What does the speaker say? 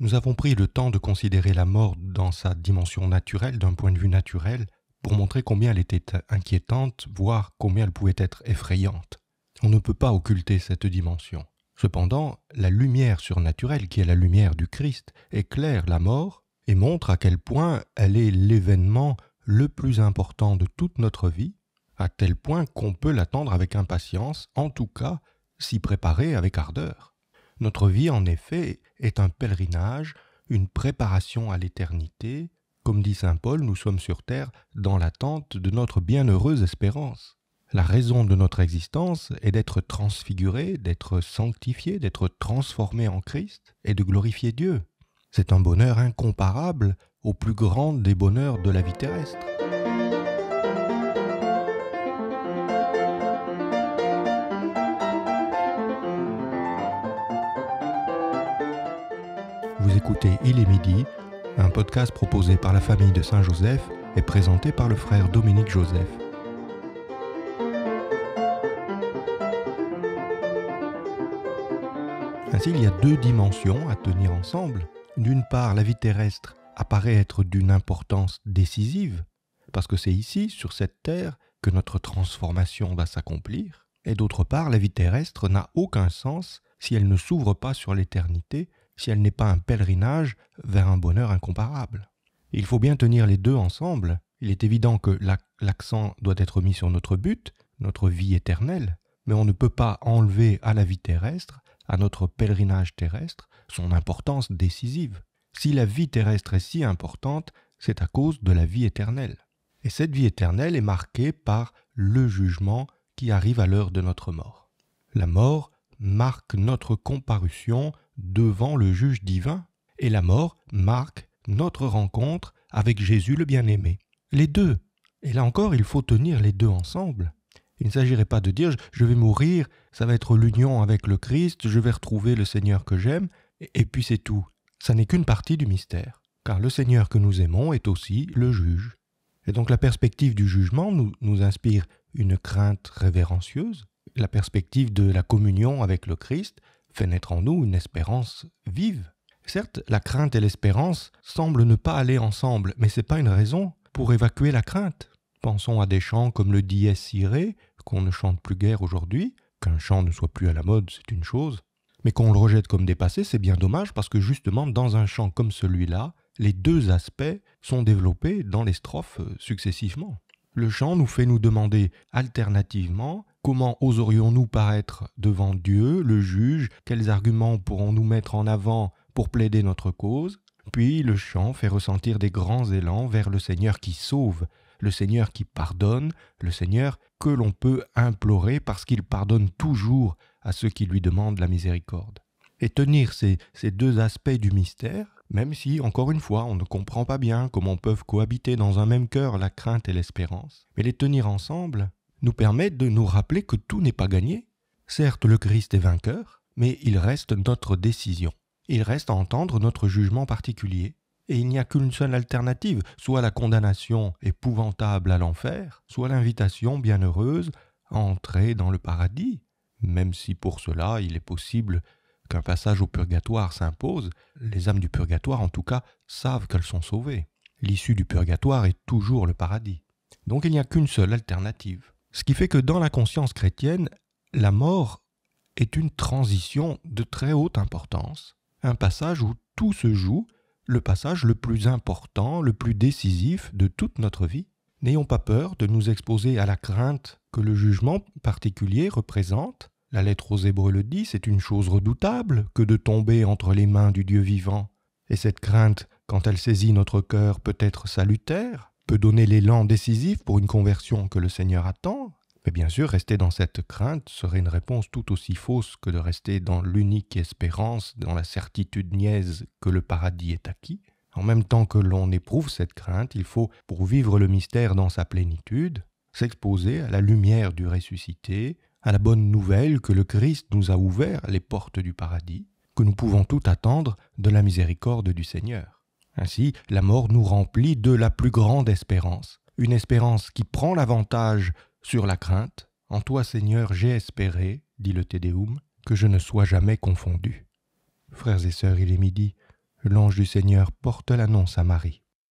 Nous avons pris le temps de considérer la mort dans sa dimension naturelle, d'un point de vue naturel, pour montrer combien elle était inquiétante, voire combien elle pouvait être effrayante. On ne peut pas occulter cette dimension. Cependant, la lumière surnaturelle, qui est la lumière du Christ, éclaire la mort et montre à quel point elle est l'événement le plus important de toute notre vie, à tel point qu'on peut l'attendre avec impatience, en tout cas s'y préparer avec ardeur. Notre vie, en effet, est un pèlerinage, une préparation à l'éternité. Comme dit Saint Paul, nous sommes sur terre dans l'attente de notre bienheureuse espérance. La raison de notre existence est d'être transfiguré, d'être sanctifié, d'être transformé en Christ et de glorifier Dieu. C'est un bonheur incomparable au plus grand des bonheurs de la vie terrestre. Vous écoutez Il est midi, un podcast proposé par la famille de Saint-Joseph et présenté par le frère Dominique Joseph. Ainsi, il y a deux dimensions à tenir ensemble. D'une part, la vie terrestre apparaît être d'une importance décisive, parce que c'est ici, sur cette terre, que notre transformation va s'accomplir. Et d'autre part, la vie terrestre n'a aucun sens si elle ne s'ouvre pas sur l'éternité, si elle n'est pas un pèlerinage vers un bonheur incomparable. Il faut bien tenir les deux ensemble. Il est évident que l'accent doit être mis sur notre but, notre vie éternelle, mais on ne peut pas enlever à la vie terrestre, à notre pèlerinage terrestre, son importance décisive. Si la vie terrestre est si importante, c'est à cause de la vie éternelle. Et cette vie éternelle est marquée par le jugement qui arrive à l'heure de notre mort. La mort marque notre comparution devant le juge divin et la mort marque notre rencontre avec Jésus le bien-aimé. Les deux. Et là encore, il faut tenir les deux ensemble. Il ne s'agirait pas de dire je vais mourir, ça va être l'union avec le Christ, je vais retrouver le Seigneur que j'aime, et puis c'est tout. Ça n'est qu'une partie du mystère, car le Seigneur que nous aimons est aussi le juge. Et donc la perspective du jugement nous, nous inspire une crainte révérencieuse, la perspective de la communion avec le Christ fait naître en nous une espérance vive. Certes, la crainte et l'espérance semblent ne pas aller ensemble, mais ce n'est pas une raison pour évacuer la crainte. Pensons à des chants comme le Dies Irae, qu'on ne chante plus guère aujourd'hui, qu'un chant ne soit plus à la mode, c'est une chose, mais qu'on le rejette comme dépassé, c'est bien dommage parce que justement dans un chant comme celui-là, les deux aspects sont développés dans les strophes successivement. Le chant nous fait nous demander alternativement Comment oserions-nous paraître devant Dieu, le juge Quels arguments pourrons-nous mettre en avant pour plaider notre cause Puis le chant fait ressentir des grands élans vers le Seigneur qui sauve, le Seigneur qui pardonne, le Seigneur que l'on peut implorer parce qu'il pardonne toujours à ceux qui lui demandent la miséricorde. Et tenir ces, ces deux aspects du mystère, même si, encore une fois, on ne comprend pas bien comment peuvent cohabiter dans un même cœur la crainte et l'espérance, mais les tenir ensemble, nous permet de nous rappeler que tout n'est pas gagné. Certes, le Christ est vainqueur, mais il reste notre décision. Il reste à entendre notre jugement particulier. Et il n'y a qu'une seule alternative, soit la condamnation épouvantable à l'enfer, soit l'invitation bienheureuse à entrer dans le paradis, même si pour cela il est possible qu'un passage au purgatoire s'impose, les âmes du purgatoire en tout cas savent qu'elles sont sauvées. L'issue du purgatoire est toujours le paradis. Donc il n'y a qu'une seule alternative. Ce qui fait que dans la conscience chrétienne, la mort est une transition de très haute importance, un passage où tout se joue, le passage le plus important, le plus décisif de toute notre vie. N'ayons pas peur de nous exposer à la crainte que le jugement particulier représente. La lettre aux Hébreux le dit, c'est une chose redoutable que de tomber entre les mains du Dieu vivant. Et cette crainte, quand elle saisit notre cœur, peut être salutaire, peut donner l'élan décisif pour une conversion que le Seigneur attend, mais bien sûr, rester dans cette crainte serait une réponse tout aussi fausse que de rester dans l'unique espérance, dans la certitude niaise que le paradis est acquis. En même temps que l'on éprouve cette crainte, il faut, pour vivre le mystère dans sa plénitude, s'exposer à la lumière du ressuscité, à la bonne nouvelle que le Christ nous a ouvert les portes du paradis, que nous pouvons tout attendre de la miséricorde du Seigneur. Ainsi, la mort nous remplit de la plus grande espérance, une espérance qui prend l'avantage sur la crainte. En toi, Seigneur, j'ai espéré, dit le deum que je ne sois jamais confondu. Frères et sœurs, il est midi. L'ange du Seigneur porte l'annonce à Marie.